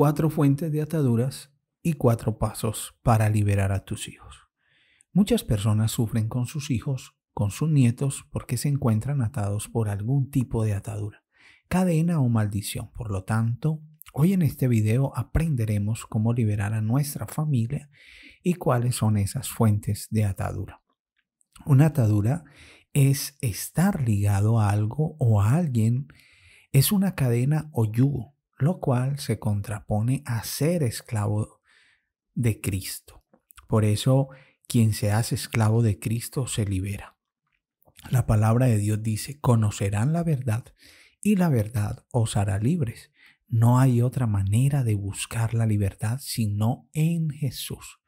cuatro fuentes de ataduras y cuatro pasos para liberar a tus hijos. Muchas personas sufren con sus hijos, con sus nietos, porque se encuentran atados por algún tipo de atadura, cadena o maldición. Por lo tanto, hoy en este video aprenderemos cómo liberar a nuestra familia y cuáles son esas fuentes de atadura. Una atadura es estar ligado a algo o a alguien, es una cadena o yugo lo cual se contrapone a ser esclavo de Cristo. Por eso, quien se hace esclavo de Cristo se libera. La palabra de Dios dice, conocerán la verdad y la verdad os hará libres. No hay otra manera de buscar la libertad sino en Jesús.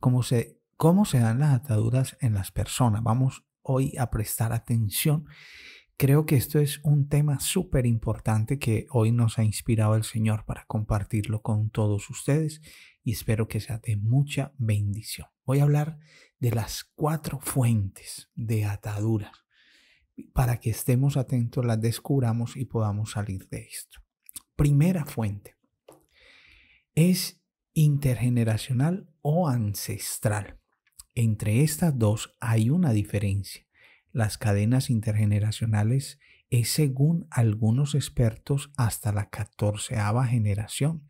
¿Cómo se, cómo se dan las ataduras en las personas? Vamos hoy a prestar atención Creo que esto es un tema súper importante que hoy nos ha inspirado el Señor para compartirlo con todos ustedes y espero que sea de mucha bendición. Voy a hablar de las cuatro fuentes de ataduras para que estemos atentos, las descubramos y podamos salir de esto. Primera fuente es intergeneracional o ancestral. Entre estas dos hay una diferencia las cadenas intergeneracionales es según algunos expertos hasta la catorceava generación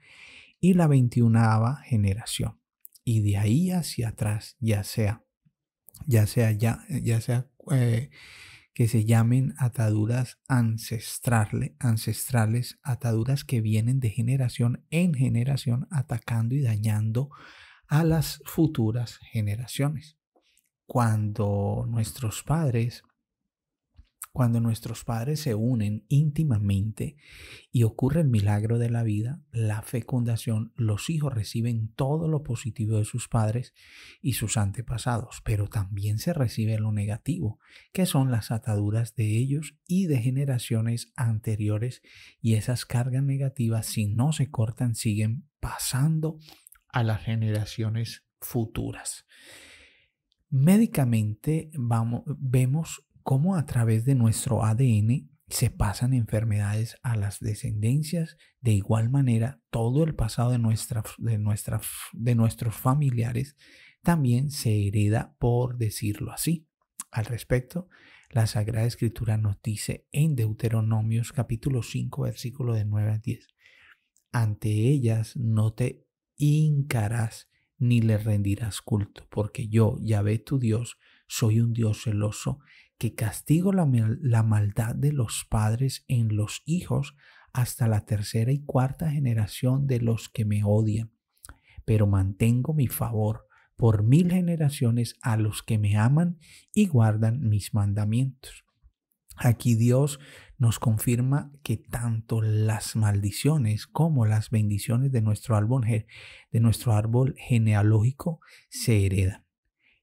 y la 21ava generación. Y de ahí hacia atrás, ya sea, ya sea, ya, ya sea eh, que se llamen ataduras ancestrales, ancestrales, ataduras que vienen de generación en generación atacando y dañando a las futuras generaciones cuando nuestros padres, cuando nuestros padres se unen íntimamente y ocurre el milagro de la vida, la fecundación, los hijos reciben todo lo positivo de sus padres y sus antepasados, pero también se recibe lo negativo, que son las ataduras de ellos y de generaciones anteriores, y esas cargas negativas, si no se cortan, siguen pasando a las generaciones futuras médicamente vamos, vemos cómo a través de nuestro ADN se pasan enfermedades a las descendencias. De igual manera, todo el pasado de, nuestra, de, nuestra, de nuestros familiares también se hereda, por decirlo así. Al respecto, la Sagrada Escritura nos dice en Deuteronomios capítulo 5, versículo de 9 a 10, ante ellas no te hincarás ni le rendirás culto, porque yo, Yahvé tu Dios, soy un Dios celoso, que castigo la, la maldad de los padres en los hijos hasta la tercera y cuarta generación de los que me odian. Pero mantengo mi favor por mil generaciones a los que me aman y guardan mis mandamientos. Aquí Dios nos confirma que tanto las maldiciones como las bendiciones de nuestro árbol, de nuestro árbol genealógico se heredan.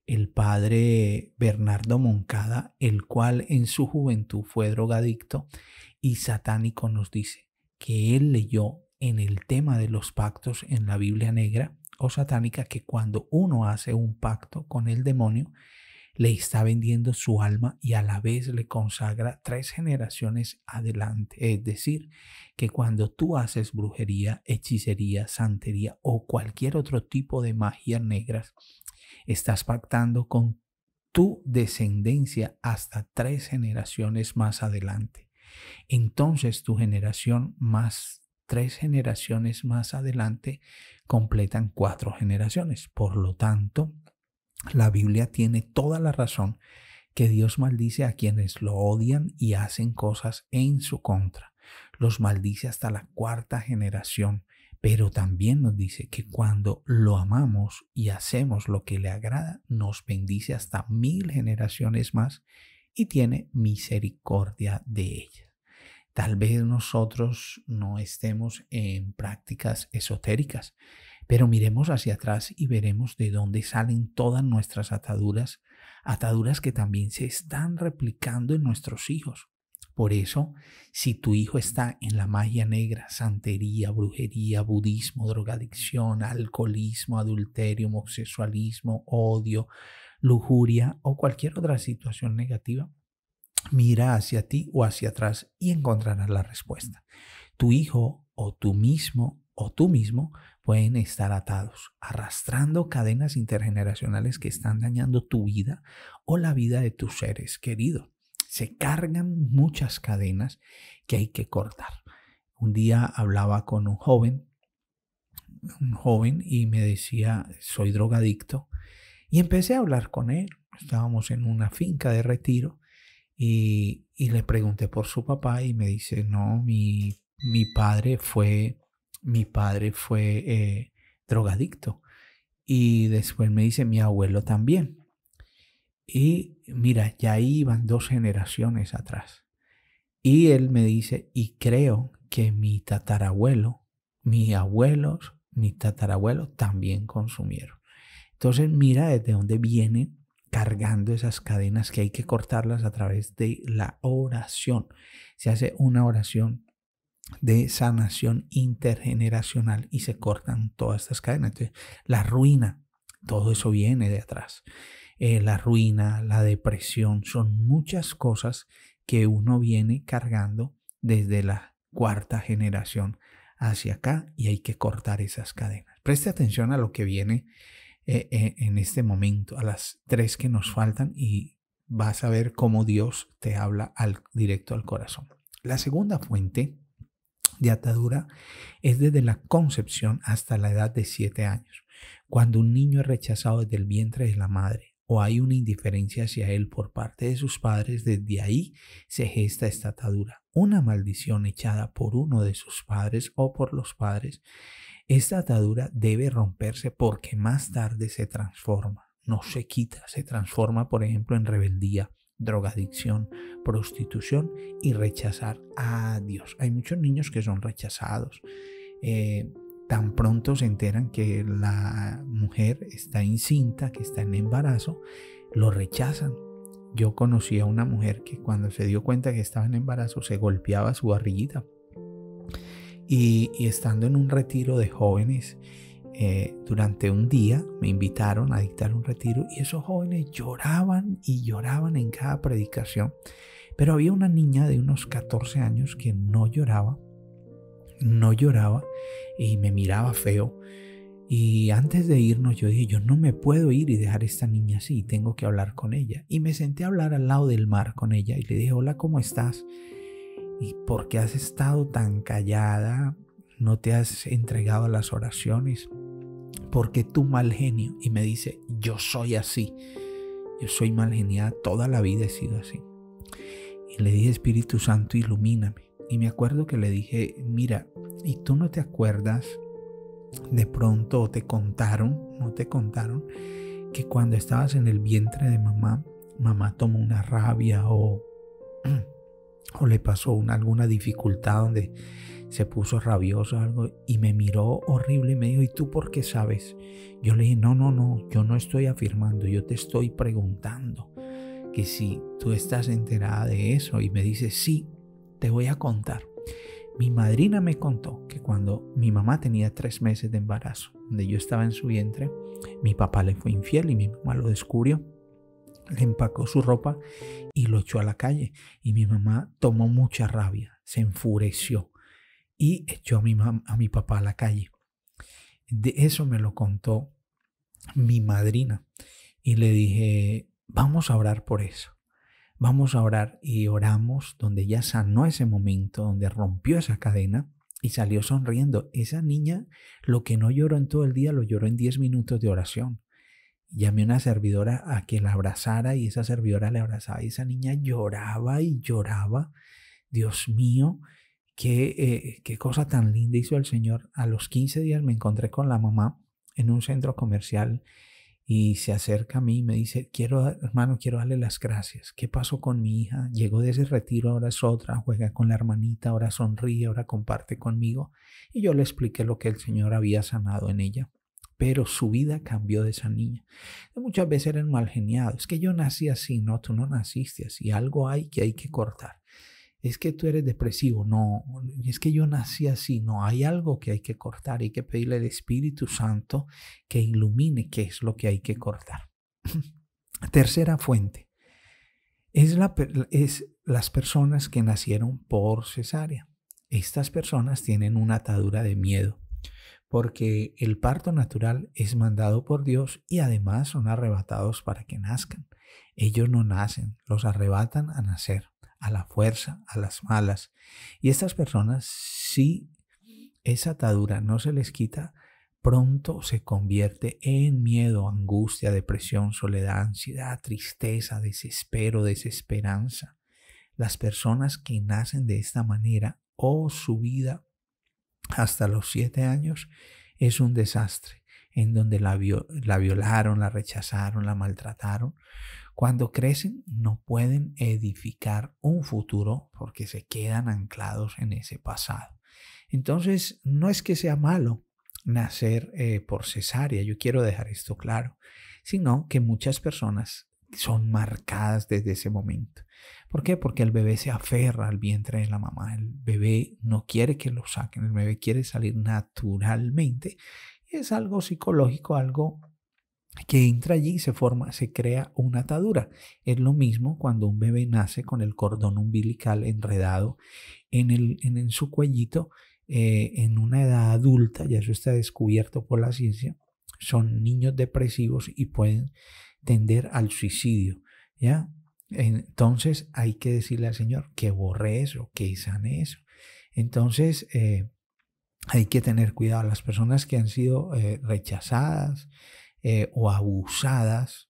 El padre Bernardo Moncada, el cual en su juventud fue drogadicto y satánico, nos dice que él leyó en el tema de los pactos en la Biblia negra o satánica que cuando uno hace un pacto con el demonio, le está vendiendo su alma y a la vez le consagra tres generaciones adelante. Es decir, que cuando tú haces brujería, hechicería, santería o cualquier otro tipo de magia negras, estás pactando con tu descendencia hasta tres generaciones más adelante. Entonces tu generación más tres generaciones más adelante completan cuatro generaciones. Por lo tanto, la Biblia tiene toda la razón que Dios maldice a quienes lo odian y hacen cosas en su contra. Los maldice hasta la cuarta generación, pero también nos dice que cuando lo amamos y hacemos lo que le agrada, nos bendice hasta mil generaciones más y tiene misericordia de ella. Tal vez nosotros no estemos en prácticas esotéricas, pero miremos hacia atrás y veremos de dónde salen todas nuestras ataduras, ataduras que también se están replicando en nuestros hijos. Por eso, si tu hijo está en la magia negra, santería, brujería, budismo, drogadicción, alcoholismo, adulterio, homosexualismo, odio, lujuria o cualquier otra situación negativa, mira hacia ti o hacia atrás y encontrarás la respuesta. Tu hijo o tú mismo o tú mismo pueden estar atados, arrastrando cadenas intergeneracionales que están dañando tu vida o la vida de tus seres queridos. Se cargan muchas cadenas que hay que cortar. Un día hablaba con un joven, un joven, y me decía, soy drogadicto, y empecé a hablar con él. Estábamos en una finca de retiro y, le pregunté por su papá y me dice, no, mi, mi padre fue mi padre fue eh, drogadicto y después me dice mi abuelo también. Y mira, ya iban dos generaciones atrás. Y él me dice, y creo que mi tatarabuelo, mi abuelos, mi tatarabuelo también consumieron. Entonces mira desde dónde viene cargando esas cadenas que hay que cortarlas a través de la oración. Se hace una oración de sanación intergeneracional y se cortan todas estas cadenas. la ruina, todo eso viene de atrás. Eh, la ruina, la depresión, son muchas cosas que uno viene cargando desde la cuarta generación hacia acá y hay que cortar esas cadenas. Preste atención a lo que viene eh, eh, en este momento, a las tres que nos faltan y vas a ver cómo Dios te habla al, directo al corazón. La segunda fuente de atadura es desde la concepción hasta la edad de 7 años. Cuando un niño es rechazado desde el vientre de la madre o hay una indiferencia hacia él por parte de sus padres, desde ahí se gesta esta atadura. Una maldición echada por uno de sus padres o por los padres, esta atadura debe romperse porque más tarde se transforma, no se quita, se transforma por ejemplo en rebeldía, drogadicción, prostitución y rechazar a Dios. Hay muchos niños que son rechazados. Eh, tan pronto se enteran que la mujer está incinta, que está en embarazo, lo rechazan. Yo conocí a una mujer que cuando se dio cuenta que estaba en embarazo se golpeaba su barriguita. Y, y estando en un retiro de jóvenes, eh, durante un día me invitaron a dictar un retiro y esos jóvenes lloraban y lloraban en cada predicación. Pero había una niña de unos 14 años que no lloraba, no lloraba y me miraba feo. Y antes de irnos yo dije, yo no me puedo ir y dejar a esta niña así, tengo que hablar con ella. Y me senté a hablar al lado del mar con ella y le dije, hola, ¿cómo estás? ¿Y por qué has estado tan callada? ¿No te has entregado a las oraciones? porque tú mal genio? Y me dice, yo soy así. Yo soy mal geniada, toda la vida he sido así. Y le dije, Espíritu Santo, ilumíname. Y me acuerdo que le dije, mira, ¿y tú no te acuerdas de pronto te contaron, no te contaron, que cuando estabas en el vientre de mamá, mamá tomó una rabia o, o le pasó alguna dificultad donde se puso rabioso algo y me miró horrible y me dijo, ¿y tú por qué sabes? Yo le dije, no, no, no, yo no estoy afirmando, yo te estoy preguntando que si tú estás enterada de eso y me dice, sí, te voy a contar. Mi madrina me contó que cuando mi mamá tenía tres meses de embarazo, donde yo estaba en su vientre, mi papá le fue infiel y mi mamá lo descubrió. Le empacó su ropa y lo echó a la calle. Y mi mamá tomó mucha rabia, se enfureció y echó a mi, a mi papá a la calle. De eso me lo contó mi madrina y le dije, vamos a orar por eso. Vamos a orar y oramos donde ya sanó ese momento, donde rompió esa cadena y salió sonriendo. Esa niña lo que no lloró en todo el día lo lloró en 10 minutos de oración. Llamé a una servidora a que la abrazara y esa servidora le abrazaba y esa niña lloraba y lloraba. Dios mío, eh, qué, cosa tan linda hizo el Señor. A los 15 días me encontré con la mamá en un centro comercial y se acerca a mí y me dice, quiero, hermano, quiero darle las gracias. ¿Qué pasó con mi hija? Llegó de ese retiro, ahora es otra, juega con la hermanita, ahora sonríe, ahora comparte conmigo. Y yo le expliqué lo que el Señor había sanado en ella. Pero su vida cambió de esa niña. Muchas veces eran mal geniados. Es que yo nací así, no, tú no naciste así. Algo hay que hay que cortar es que tú eres depresivo, no, es que yo nací así, no, hay algo que hay que cortar, hay que pedirle al Espíritu Santo que ilumine qué es lo que hay que cortar. Tercera fuente, es, es las personas que nacieron por cesárea. Estas personas tienen una atadura de miedo, porque el parto natural es mandado por Dios y además son arrebatados para que nazcan. Ellos no nacen, los arrebatan a nacer a la fuerza, a las malas. Y estas personas, si esa atadura no se les quita, pronto se convierte en miedo, angustia, depresión, soledad, ansiedad, tristeza, desespero, desesperanza. Las personas que nacen de esta manera o su vida hasta los siete años es un desastre en donde la violaron, la rechazaron, la maltrataron, cuando crecen no pueden edificar un futuro porque se quedan anclados en ese pasado. Entonces, no es que sea malo nacer eh, por cesárea, yo quiero dejar esto claro, sino que muchas personas son marcadas desde ese momento. ¿Por qué? Porque el bebé se aferra al vientre de la mamá, el bebé no quiere que lo saquen, el bebé quiere salir naturalmente. Y es algo psicológico, algo que entra allí y se forma, se crea una atadura. Es lo mismo cuando un bebé nace con el cordón umbilical enredado en, el, en, su cuellito, eh, en una edad adulta, ya eso está descubierto por la ciencia, son niños depresivos y pueden tender al suicidio, ¿ya? Entonces hay que decirle al Señor que borre eso, que sane eso. Entonces eh, hay que tener cuidado. a Las personas que han sido eh, rechazadas, eh, o abusadas,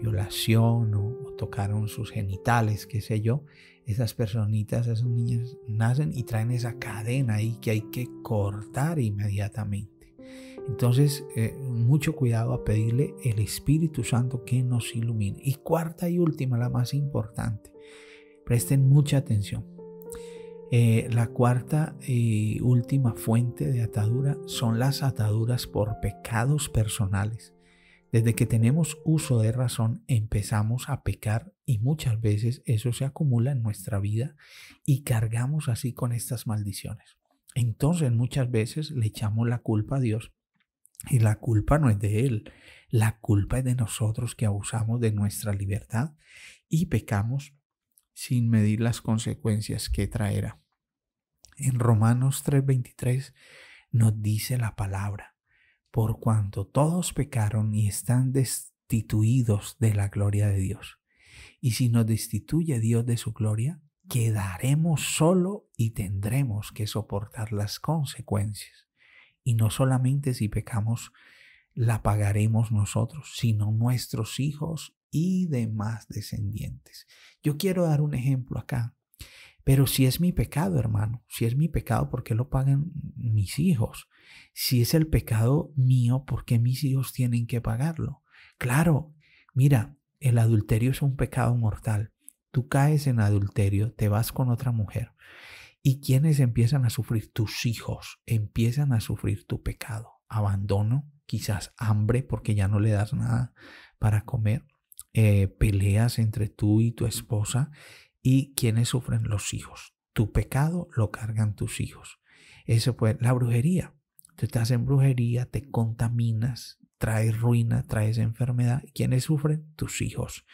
violación o, tocaron sus genitales, qué sé yo, esas personitas, esas niñas nacen y traen esa cadena ahí que hay que cortar inmediatamente. Entonces, eh, mucho cuidado a pedirle el Espíritu Santo que nos ilumine. Y cuarta y última, la más importante, presten mucha atención eh, la cuarta y última fuente de atadura son las ataduras por pecados personales. Desde que tenemos uso de razón empezamos a pecar y muchas veces eso se acumula en nuestra vida y cargamos así con estas maldiciones. Entonces muchas veces le echamos la culpa a Dios y la culpa no es de Él, la culpa es de nosotros que abusamos de nuestra libertad y pecamos sin medir las consecuencias que traerá. En Romanos 3:23 nos dice la palabra, por cuanto todos pecaron y están destituidos de la gloria de Dios. Y si nos destituye Dios de su gloria, quedaremos solo y tendremos que soportar las consecuencias. Y no solamente si pecamos, la pagaremos nosotros, sino nuestros hijos y demás descendientes. Yo quiero dar un ejemplo acá. Pero si es mi pecado, hermano, si es mi pecado, ¿por qué lo pagan mis hijos? Si es el pecado mío, ¿por qué mis hijos tienen que pagarlo? Claro, mira, el adulterio es un pecado mortal. Tú caes en adulterio, te vas con otra mujer. ¿Y quienes empiezan a sufrir? Tus hijos empiezan a sufrir tu pecado. Abandono, quizás hambre porque ya no le das nada para comer eh, peleas entre tú y tu esposa y quienes sufren los hijos. Tu pecado lo cargan tus hijos. Eso fue la brujería. Tú estás en brujería, te contaminas, traes ruina, traes enfermedad. ¿Quiénes sufren? Tus hijos.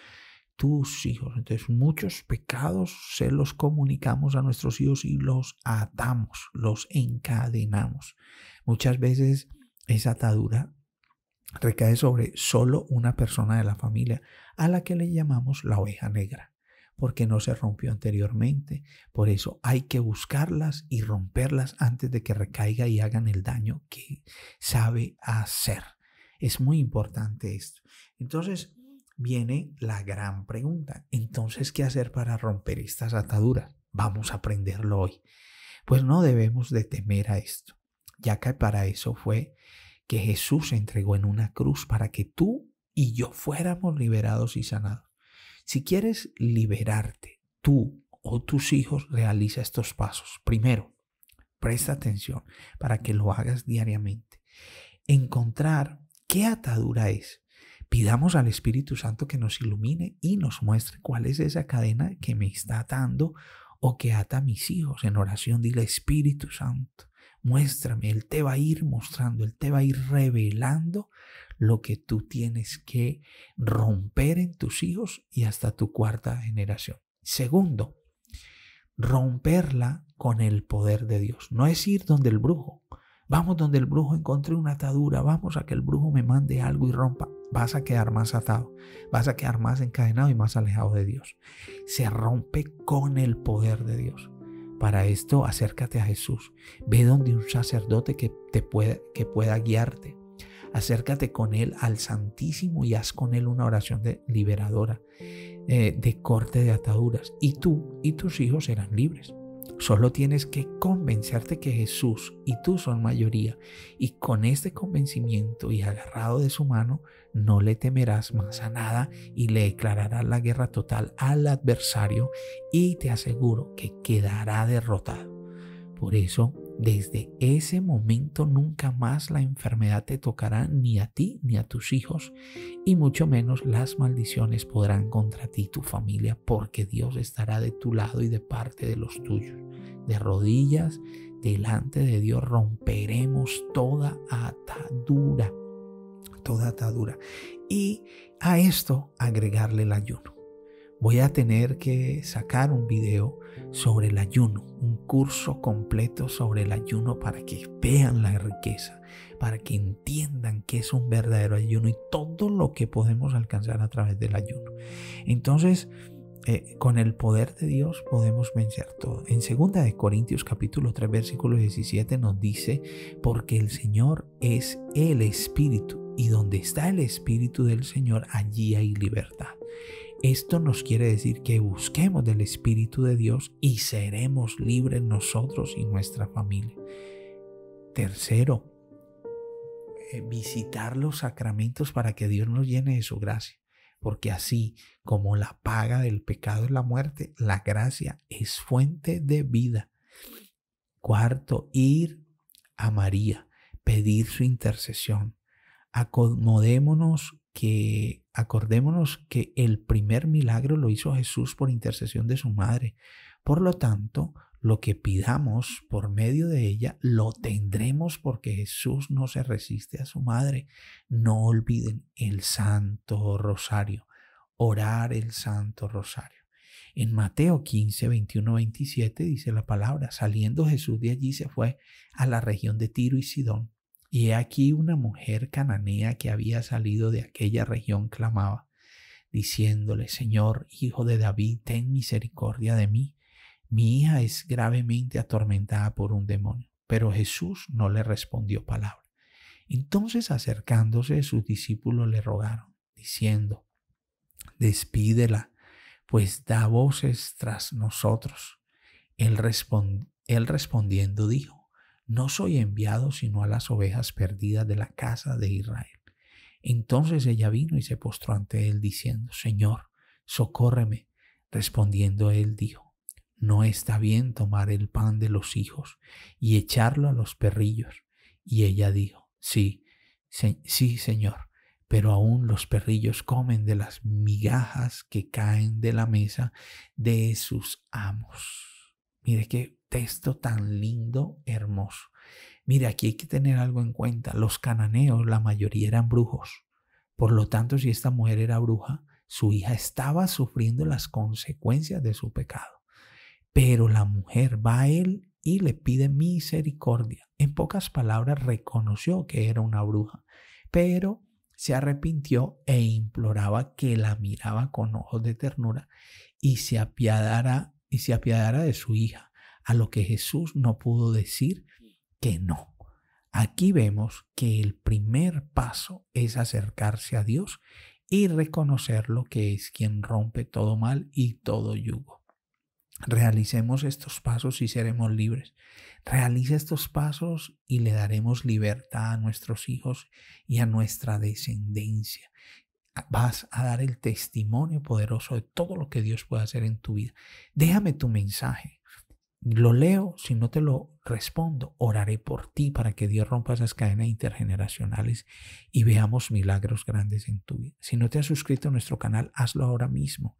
Tus hijos. Entonces muchos pecados se los comunicamos a nuestros hijos y los atamos, los encadenamos. Muchas veces esa atadura recae sobre solo una persona de la familia, a la que le llamamos la oveja negra, porque no se rompió anteriormente. Por eso hay que buscarlas y romperlas antes de que recaiga y hagan el daño que sabe hacer. Es muy importante esto. Entonces viene la gran pregunta. Entonces, ¿qué hacer para romper estas ataduras? Vamos a aprenderlo hoy. Pues no debemos de temer a esto, ya que para eso fue que Jesús entregó en una cruz para que tú y yo fuéramos liberados y sanados. Si quieres liberarte, tú o tus hijos realiza estos pasos. Primero, presta atención para que lo hagas diariamente. Encontrar qué atadura es. Pidamos al Espíritu Santo que nos ilumine y nos muestre cuál es esa cadena que me está atando o que ata a mis hijos. En oración dile, Espíritu Santo, muéstrame, Él te va a ir mostrando, Él te va a ir revelando lo que tú tienes que romper en tus hijos y hasta tu cuarta generación. Segundo, romperla con el poder de Dios. No es ir donde el brujo. Vamos donde el brujo encontré una atadura, vamos a que el brujo me mande algo y rompa. Vas a quedar más atado, vas a quedar más encadenado y más alejado de Dios. Se rompe con el poder de Dios. Para esto acércate a Jesús. Ve donde un sacerdote que te pueda, que pueda guiarte. Acércate con Él al Santísimo y haz con Él una oración liberadora, eh, de corte de ataduras. Y tú y tus hijos serán libres. Solo tienes que convencerte que Jesús y tú son mayoría y con este convencimiento y agarrado de su mano no le temerás más a nada y le declararás la guerra total al adversario y te aseguro que quedará derrotado. Por eso desde ese momento nunca más la enfermedad te tocará ni a ti ni a tus hijos y mucho menos las maldiciones podrán contra ti tu familia porque Dios estará de tu lado y de parte de los tuyos. De rodillas delante de Dios romperemos toda atadura, toda atadura. Y a esto agregarle el ayuno. Voy a tener que sacar un video sobre el ayuno, un curso completo sobre el ayuno para que vean la riqueza, para que entiendan que es un verdadero ayuno y todo lo que podemos alcanzar a través del ayuno. Entonces, eh, con el poder de Dios podemos vencer todo. En 2 Corintios capítulo 3 versículo 17 nos dice, porque el Señor es el Espíritu y donde está el Espíritu del Señor, allí hay libertad. Esto nos quiere decir que busquemos del Espíritu de Dios y seremos libres nosotros y nuestra familia. Tercero, eh, visitar los sacramentos para que Dios nos llene de su gracia. Porque así como la paga del pecado es la muerte, la gracia es fuente de vida. Cuarto, ir a María, pedir su intercesión. Acomodémonos que acordémonos que el primer milagro lo hizo Jesús por intercesión de su madre. Por lo tanto, lo que pidamos por medio de ella, lo tendremos porque Jesús no se resiste a su madre. No olviden el Santo Rosario, orar el Santo Rosario. En Mateo 15, 21, 27 dice la palabra, saliendo Jesús de allí se fue a la región de Tiro y Sidón y aquí una mujer cananea que había salido de aquella región clamaba, diciéndole, Señor, hijo de David, ten misericordia de mí. Mi hija es gravemente atormentada por un demonio. Pero Jesús no le respondió palabra. Entonces acercándose sus discípulos le rogaron, diciendo, despídela, pues da voces tras nosotros. él respondiendo dijo, no soy enviado sino a las ovejas perdidas de la casa de Israel. Entonces ella vino y se postró ante él diciendo, Señor, socórreme. Respondiendo él dijo, No está bien tomar el pan de los hijos y echarlo a los perrillos. Y ella dijo, Sí, sí, Señor, pero aún los perrillos comen de las migajas que caen de la mesa de sus amos. Mire que texto tan lindo, hermoso. Mire, aquí hay que tener algo en cuenta. Los cananeos, la mayoría eran brujos. Por lo tanto, si esta mujer era bruja, su hija estaba sufriendo las consecuencias de su pecado. Pero la mujer va a él y le pide misericordia. En pocas palabras, reconoció que era una bruja, pero se arrepintió e imploraba que la miraba con ojos de ternura y se apiadara y se apiadara de su hija a lo que Jesús no pudo decir que no. Aquí vemos que el primer paso es acercarse a Dios y reconocer lo que es quien rompe todo mal y todo yugo. Realicemos estos pasos y seremos libres. Realiza estos pasos y le daremos libertad a nuestros hijos y a nuestra descendencia. Vas a dar el testimonio poderoso de todo lo que Dios puede hacer en tu vida. Déjame tu mensaje lo leo, si no te lo respondo, oraré por ti para que Dios rompa esas cadenas intergeneracionales y veamos milagros grandes en tu vida. Si no te has suscrito a nuestro canal, hazlo ahora mismo.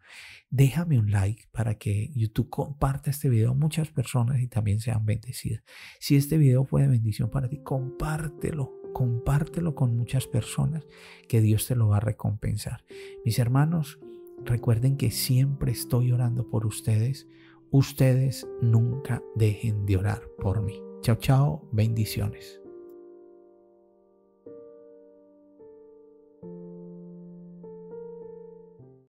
Déjame un like para que YouTube comparta este video a muchas personas y también sean bendecidas. Si este video fue de bendición para ti, compártelo compártelo con muchas personas que Dios te lo va a recompensar. Mis hermanos, recuerden que siempre estoy orando por ustedes ustedes nunca dejen de orar por mí. Chao, chao, bendiciones.